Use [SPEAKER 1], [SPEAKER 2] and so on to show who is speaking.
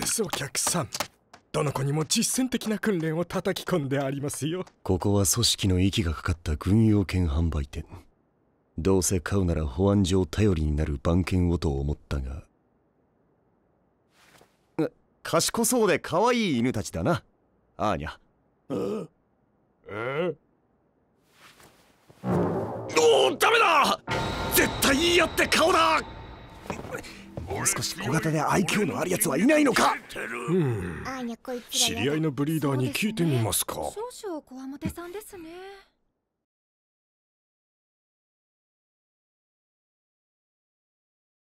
[SPEAKER 1] ですお客さんどの子にも実践的な訓練を叩き込んでありますよ
[SPEAKER 2] ここは組織の息がかかった軍用券販売店どうせ買うなら保安上頼りになる番犬をと思ったが
[SPEAKER 3] 賢そうで可愛い犬たちだなアーニャ
[SPEAKER 1] えおおダメだ絶対言い合って顔だ
[SPEAKER 3] もう少し小型で IQ のあるやつはいないのかうん知り合い
[SPEAKER 1] のブリーダーに聞いてみますか
[SPEAKER 3] 少々こわもてさん
[SPEAKER 4] ですね